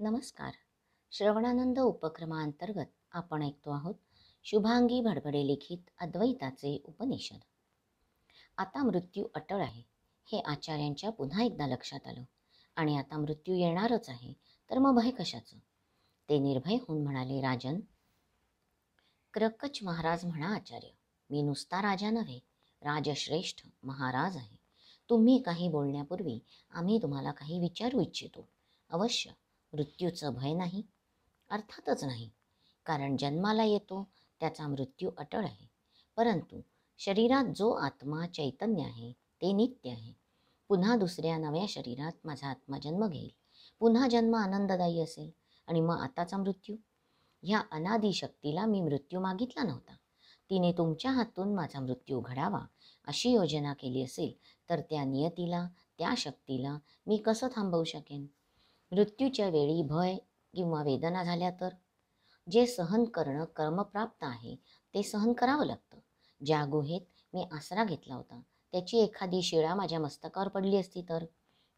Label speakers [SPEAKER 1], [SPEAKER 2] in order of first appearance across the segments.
[SPEAKER 1] नमस्कार श्रवणानंद उपक्रमाअंतर्गत आपण ऐकतो आहोत शुभांगी भडभडे लिखित अद्वैताचे उपनिषद आता मृत्यू अटळ आहे हे आचार्यांच्या पुन्हा एकदा लक्षात आलं आणि आता मृत्यू येणारच आहे तर मग भय कशाचं ते निर्भय होऊन म्हणाले राजन क्रकच महाराज म्हणा आचार्य मी नुसता राजा नव्हे राजश्रेष्ठ महाराज आहे तुम्ही काही बोलण्यापूर्वी आम्ही तुम्हाला काही विचारू इच्छितो अवश्य मृत्यूचं भय नाही अर्थातच नाही कारण जन्माला येतो त्याचा मृत्यू अटळ आहे परंतु शरीरात जो आत्मा चैतन्य आहे ते नित्य आहे पुन्हा दुसऱ्या नव्या शरीरात माझा आत्मा जन्म घेईल पुन्हा जन्म आनंददायी असेल आणि मग आताचा मृत्यू ह्या अनादी शक्तीला मी मृत्यू मागितला नव्हता तिने तुमच्या हातून माझा मृत्यू घडावा अशी योजना केली असेल तर त्या नियतीला त्या शक्तीला मी कसं थांबवू शकेन मृत्यूच्या वेळी भय किंवा वेदना झाल्या तर जे सहन करणं कर्मप्राप्त आहे ते सहन करावं लागतं ज्या गुहेत मी आसरा घेतला होता त्याची एखादी शिळा माझ्या मस्तकावर पडली असती तर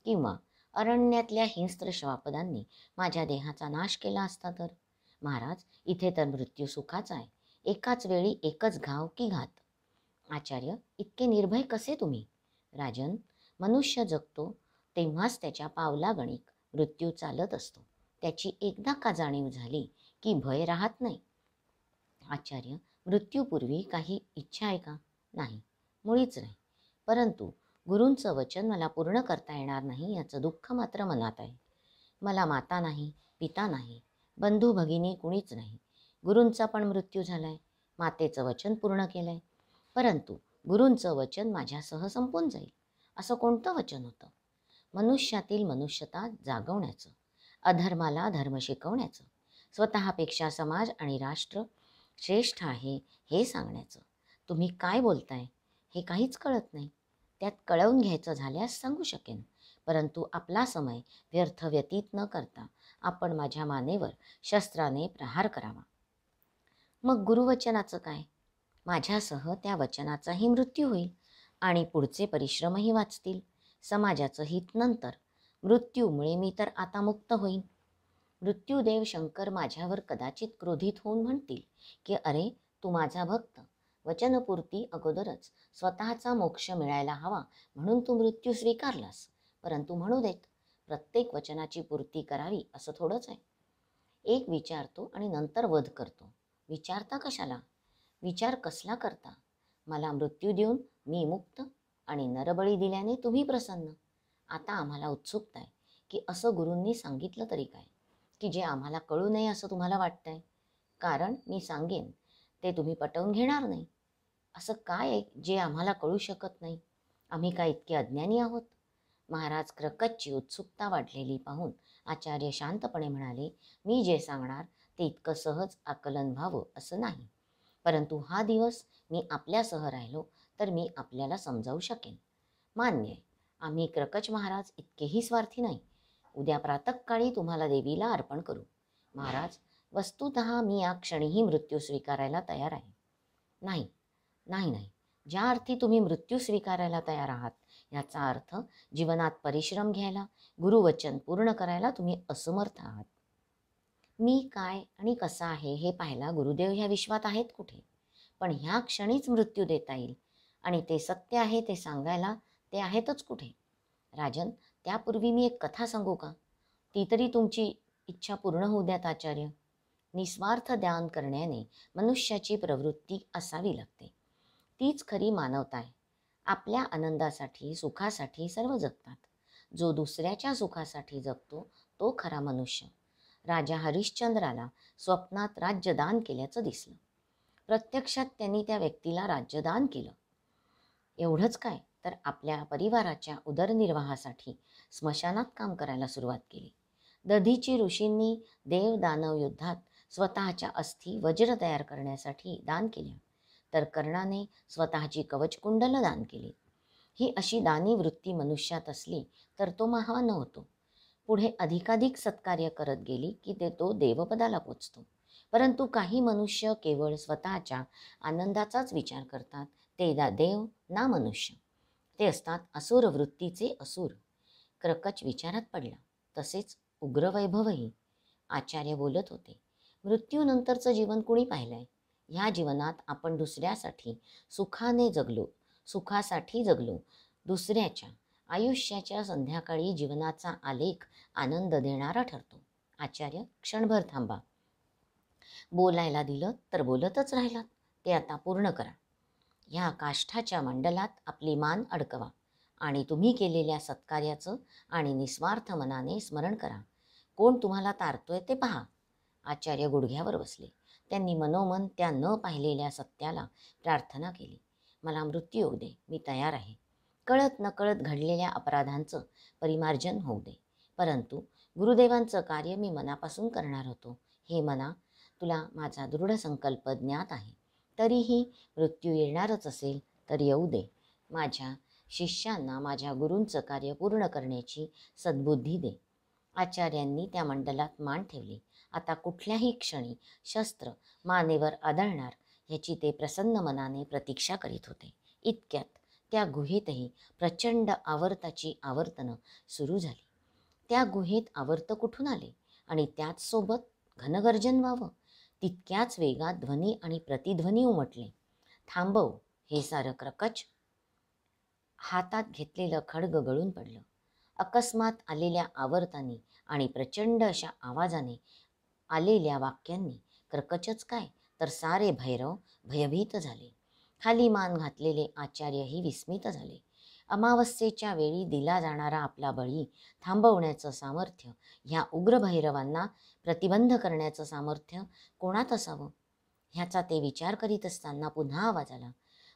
[SPEAKER 1] किंवा अरण्यातल्या हिंस्त्र श्वापदांनी माझ्या देहाचा नाश केला असता तर महाराज इथे तर मृत्यू सुखाचा आहे एकाच वेळी एकच घाव की घात आचार्य इतके निर्भय कसे तुम्ही राजन मनुष्य जगतो तेव्हाच त्याच्या पावलागणिक मृत्यू चालत असतो त्याची एकदा का जाणीव झाली की भय राहत नाही आचार्य मृत्यूपूर्वी काही इच्छा आहे का नाही मुळीच नाही परंतु गुरूंचं वचन मला पूर्ण करता येणार नाही याचं दुःख मात्र मनात आहे मला माता नाही पिता नाही बंधू भगिनी कुणीच नाही गुरूंचा पण मृत्यू झाला आहे मातेचं वचन पूर्ण केलं आहे परंतु गुरूंचं वचन माझ्यासह संपून जाईल असं कोणतं वचन होतं मनुष्यातील मनुष्यता जागवण्याचं अधर्माला धर्म शिकवण्याचं स्वतःपेक्षा समाज आणि राष्ट्र श्रेष्ठ आहे हे सांगण्याचं तुम्ही काय बोलताय हे काहीच कळत नाही त्यात कळवून घ्यायचं झाल्यास सांगू शकेन परंतु आपला समय व्यर्थ व्यतीत न करता आपण माझ्या मानेवर शस्त्राने प्रहार करावा मग गुरुवचनाचं काय माझ्यासह त्या वचनाचाही मृत्यू होईल आणि पुढचे परिश्रमही वाचतील समाजाचं हित नंतर मृत्यूमुळे मी तर आता मुक्त होईन मृत्यूदेव शंकर माझ्यावर कदाचित क्रोधित होऊन म्हणतील की अरे तू माझा भक्त वचनपूर्ती अगोदरच स्वतःचा मोक्ष मिळायला हवा म्हणून तू मृत्यू स्वीकारलास परंतु म्हणू देत प्रत्येक वचनाची पूर्ती करावी असं थोडंच आहे एक विचारतो आणि नंतर वध करतो विचारता कशाला विचार कसला करता मला मृत्यू देऊन मी मुक्त आणि नरबळी दिल्याने तुम्ही प्रसन्न आता आम्हाला उत्सुकता आहे की असं गुरूंनी सांगितलं तरी काय की जे आम्हाला कळू नये असं तुम्हाला वाटतंय कारण मी सांगेन ते तुम्ही पटवून घेणार नाही असं काय आहे जे आम्हाला कळू शकत नाही आम्ही काय इतके अज्ञानी आहोत महाराज क्रकतची उत्सुकता वाढलेली पाहून आचार्य शांतपणे म्हणाले मी जे सांगणार ते इतकं सहज आकलन व्हावं असं नाही परंतु हा दिवस मी आपल्यासह राहिलो तर मी आपल्याला समजावू शकेन मान्य आम्ही क्रकच महाराज इतकेही स्वार्थी नाही उद्या प्रातकाळी तुम्हाला देवीला अर्पण करू महाराज वस्तुत मी या क्षणीही मृत्यू स्वीकारायला तयार आहे नाही नाही नाही ज्या अर्थी तुम्ही मृत्यू स्वीकारायला तयार आहात याचा अर्थ जीवनात परिश्रम घ्यायला गुरुवचन पूर्ण करायला तुम्ही असमर्थ आहात मी काय आणि कसा आहे हे पाहायला गुरुदेव ह्या विश्वात आहेत कुठे पण ह्या क्षणीच मृत्यू देता येईल आणि ते सत्य आहे ते सांगायला ते आहेतच कुठे राजन त्यापूर्वी मी एक कथा सांगू का ती तरी तुमची इच्छा पूर्ण होऊ द्यात आचार्य निस्वार्थ दान करण्याने मनुष्याची प्रवृत्ती असावी लागते तीच खरी मानवता आहे आपल्या आनंदासाठी सुखासाठी सर्व जगतात जो दुसऱ्याच्या सुखासाठी जगतो तो खरा मनुष्य राजा हरिश्चंद्राला स्वप्नात राज्यदान केल्याचं दिसलं प्रत्यक्षात त्यांनी त्या व्यक्तीला राज्यदान केलं एवढंच काय तर आपल्या परिवाराच्या उदरनिर्वाहासाठी स्मशानात काम करायला सुरुवात केली दधीची ऋषींनी देव दानव युद्धात स्वतःच्या अस्थी वज्र तयार करण्यासाठी दान केल्या तर कर्णाने स्वतःची कवचकुंडलं दान केली ही अशी दानी वृत्ती मनुष्यात असली तर तो महान होतो पुढे अधिकाधिक सत्कार्य करत गेली की ते तो देवपदाला पोचतो परंतु काही मनुष्य केवळ स्वतःच्या आनंदाचाच विचार करतात ते ना देव ना मनुष्य ते असतात असुर वृत्तीचे असूर क्रकच विचारात पडला तसेच उग्र वैभवही आचार्य बोलत होते मृत्यूनंतरचं जीवन कुणी पाहिलंय ह्या जीवनात आपण दुसऱ्यासाठी सुखाने जगलो सुखासाठी जगलो दुसऱ्याच्या आयुष्याच्या संध्याकाळी जीवनाचा आलेख आनंद देणारा ठरतो आचार्य क्षणभर थांबा बोलायला दिलं तर बोलतच राहिलात ते आता पूर्ण करा ह्या काष्ठाच्या मंडलात आपली मान अडकवा आणि तुम्ही केलेल्या सत्कार्याचं आणि निस्वार्थ मनाने स्मरण करा कोण तुम्हाला तारतोय ते पहा आचार्य गुडघ्यावर बसले त्यांनी मनोमन त्या न पाहिलेल्या सत्याला प्रार्थना केली मला मृत्यू होऊ दे मी तयार आहे कळत नकळत घडलेल्या अपराधांचं परिमार्जन होऊ दे परंतु गुरुदेवांचं कार्य मी मनापासून करणार होतो हे मना तुला माझा दृढ संकल्प ज्ञात आहे तरीही मृत्यू येणारच असेल तर येऊ दे माझ्या शिष्यांना माझ्या गुरूंचं कार्य पूर्ण करण्याची सद्बुद्धी दे आचार्यांनी त्या मंडलात मान ठेवली आता कुठल्याही क्षणी शस्त्र मानेवर आदळणार ह्याची ते प्रसन्न मनाने प्रतीक्षा करीत होते इतक्यात त्या गुहेतही प्रचंड आवर्ताची आवर्तनं सुरू झाली त्या गुहेत आवर्त कुठून आले आणि त्याचसोबत घनगर्जन व्हावं तितक्याच वेगात ध्वनी आणि प्रतिध्वनी उमटले थांबव हे सारं क्रकच हातात घेतलेलं खडग गळून पडलं अकस्मात आलेल्या आवर्तानी आणि प्रचंड अशा आवाजाने आलेल्या वाक्यांनी क्रकचच काय तर सारे भैरव भयभीत झाले खाली मान घातलेले आचार्यही विस्मित झाले अमावस्येच्या वेळी दिला जाणारा आपला बळी थांबवण्याचं सामर्थ्य ह्या उग्रभैरवांना प्रतिबंध करण्याचं सामर्थ्य कोणात असावं ह्याचा ते विचार करीत असताना पुन्हा आवाज आला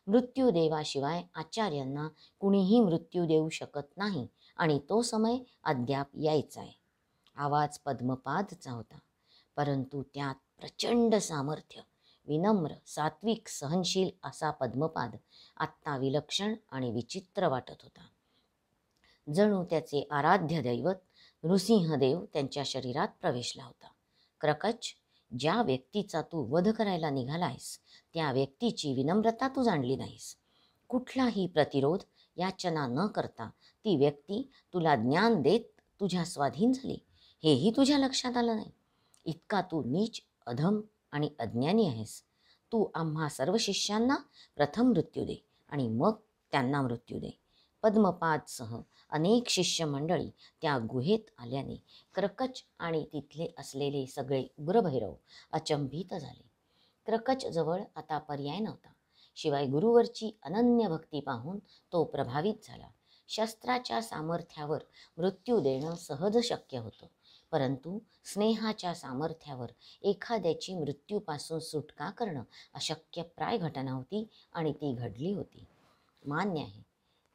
[SPEAKER 1] मृत्यू देवाशिवाय आचार्यांना कुणीही मृत्यू देऊ शकत नाही आणि तो समय अद्याप यायचा आहे आवाज पद्मपादचा होता परंतु त्यात प्रचंड सामर्थ्य विनम्र सात्विक सहनशील असा पद्मपाद आत्ता विलक्षण आणि विचित्र वाटत होता जणू त्याचे आराध्य दैवत नृसिंहदेव त्यांच्या शरीरात प्रवेशला होता क्रकच ज्या व्यक्तीचा तू वध करायला निघालायस त्या व्यक्तीची विनम्रता तू जाणली नाहीस कुठलाही प्रतिरोध याचना न करता ती व्यक्ती तुला ज्ञान देत तुझ्या स्वाधीन झाली हेही तुझ्या लक्षात आलं नाही इतका तू नीच अधम आणि अज्ञानी आहेस तू आम्हा सर्व शिष्यांना प्रथम मृत्यू दे आणि मग त्यांना मृत्यू दे पद्मपादसह अनेक शिष्य मंडळी त्या गुहेत आल्याने क्रकच आणि तिथले असलेले सगळे गुरभैरव अचंभित झाले क्रकच जवळ आता पर्याय नव्हता शिवाय गुरुवरची अनन्य भक्ती पाहून तो प्रभावित झाला शस्त्राच्या सामर्थ्यावर मृत्यू देणं सहज शक्य होतं परंतु स्नेहाच्या सामर्थ्यावर एखाद्याची मृत्यूपासून सुटका करणं अशक्यप्राय घटना होती आणि ती घडली होती मान्य आहे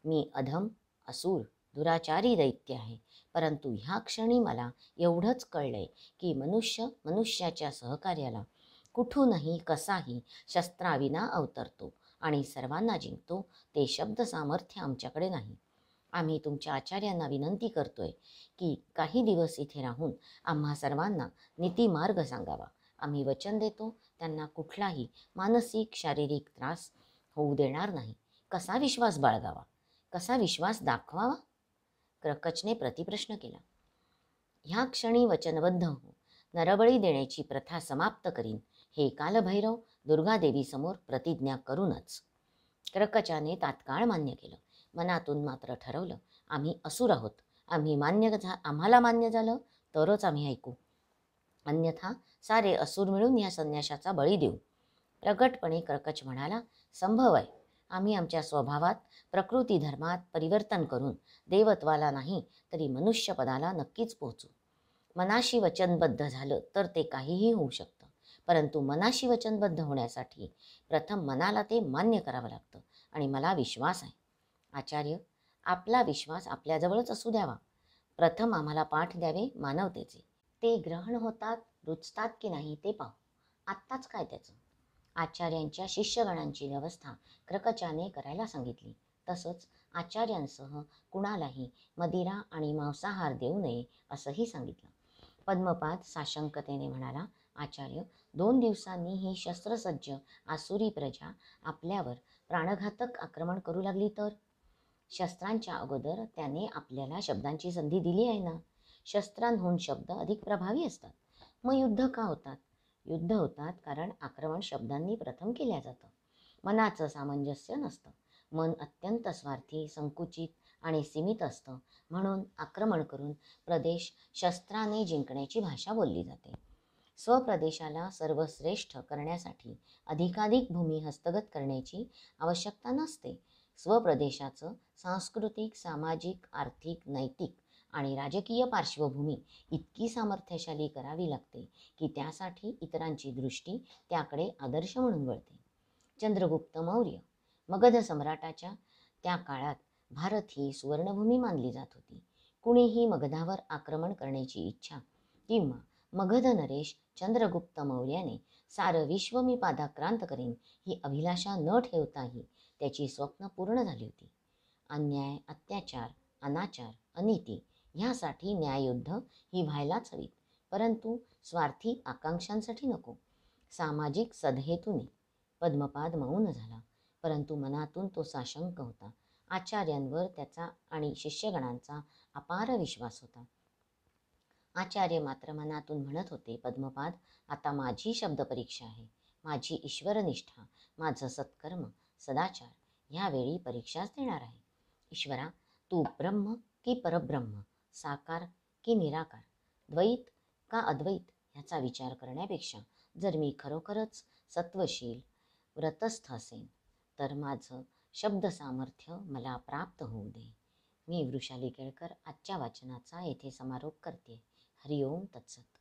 [SPEAKER 1] मी अधम असूर दुराचारी दैत्य आहे परंतु ह्या क्षणी मला एवढंच कळलंय की मनुष्य मनुष्याच्या सहकार्याला कुठूनही कसाही शस्त्राविना अवतरतो आणि सर्वांना जिंकतो ते शब्द सामर्थ्य आमच्याकडे नाही आम्ही तुमच्या आचार्यांना विनंती करतोय की काही दिवस इथे राहून आम्हा सर्वांना नीतिमार्ग सांगावा आम्ही वचन देतो त्यांना कुठलाही मानसिक शारीरिक त्रास होऊ देणार नाही कसा विश्वास बाळगावा कसा विश्वास दाखवावा क्रकचने प्रतिप्रश्न केला ह्या क्षणी वचनबद्ध हो नरबळी देण्याची प्रथा समाप्त करीन हे कालभैरव दुर्गादेवीसमोर प्रतिज्ञा करूनच क्रकचाने तात्काळ मान्य केलं मनातून मात्र ठरवलं आम्ही असूर आहोत आम्ही मान्य झा आम्हाला मान्य झालं तरच आम्ही ऐकू अन्यथा सारे असूर मिळून या संन्याशाचा बळी देऊ प्रगटपणे कर्कच म्हणाला संभव आहे आम्ही आमच्या स्वभावात प्रकृती धर्मात परिवर्तन करून देवत्वाला नाही तरी मनुष्यपदाला नक्कीच पोहोचू मनाशी वचनबद्ध झालं तर ते काहीही होऊ शकतं परंतु मनाशी वचनबद्ध होण्यासाठी प्रथम मनाला ते मान्य करावं लागतं आणि मला विश्वास आहे आचार्य आपला विश्वास आपल्याजवळच असू द्यावा प्रथम आम्हाला पाठ द्यावे मानवतेचे ते ग्रहण होतात रुचतात की नाही ते पाहू आत्ताच काय त्याचं आचार्यांच्या शिष्यगणांची व्यवस्था क्रकचाने करायला सांगितली तसंच आचार्यांसह कुणालाही मदिरा आणि मांसाहार देऊ नये असंही सांगितलं पद्मपाद साशंकतेने म्हणाला आचार्य दोन दिवसांनी ही शस्त्रसज्ज आसुरी प्रजा आपल्यावर प्राणघातक आक्रमण करू लागली तर शस्त्रांच्या अगोदर त्याने आपल्याला शब्दांची संधी दिली आहे ना शस्त्रांहून शब्द अधिक प्रभावी असतात मग युद्ध का होतात युद्ध होतात कारण आक्रमण शब्दांनी प्रथम केल्या जातं मनाचं सामंजस्य नसतं मन अत्यंत स्वार्थी संकुचित आणि सीमित असतं म्हणून आक्रमण करून प्रदेश शस्त्राने जिंकण्याची भाषा बोलली जाते स्वप्रदेशाला सर्वश्रेष्ठ करण्यासाठी अधिकाधिक भूमी हस्तगत करण्याची आवश्यकता नसते स्वप्रदेशाचं सांस्कृतिक सामाजिक आर्थिक नैतिक आणि राजकीय पार्श्वभूमी इतकी सामर्थ्यशाली करावी लागते की त्यासाठी इतरांची दृष्टी त्याकडे आदर्श म्हणून वळते चंद्रगुप्त मौर्य मगध सम्राटाच्या त्या काळात भारत ही सुवर्णभूमी मानली जात होती कुणीही मगधावर आक्रमण करण्याची इच्छा किंवा मगध नरेश चंद्रगुप्त मौर्याने सारं विश्व मी पादाक्रांत करेन ही अभिलाषा न ठेवताही त्याची स्वप्न पूर्ण झाली होती अन्याय अत्याचार अनाचार अनिती ह्यासाठी न्याययुद्ध ही व्हायलाच हवीत परंतु स्वार्थी आकांक्षांसाठी नको सामाजिक सदहेतूने पद्मपाद मौन झाला परंतु मनातून तो साशंक होता आचार्यांवर त्याचा आणि शिष्यगणांचा अपार विश्वास होता आचार्य मात्र मनातून म्हणत होते पद्मपाद आता माझी शब्दपरीक्षा आहे माझी ईश्वरनिष्ठा माझं सत्कर्म सदाचार ह्यावेळी परीक्षाच देणार आहे ईश्वरा तू ब्रह्म की परब्रह्म साकार की निराकार द्वैत का अद्वैत याचा विचार करण्यापेक्षा जर मी खरोखरच सत्वशील व्रतस्थ असेन तर माझं शब्द सामर्थ्य मला प्राप्त होऊ दे मी वृषाली केळकर आजच्या वाचनाचा येथे समारोप करते हरिओम तत्सत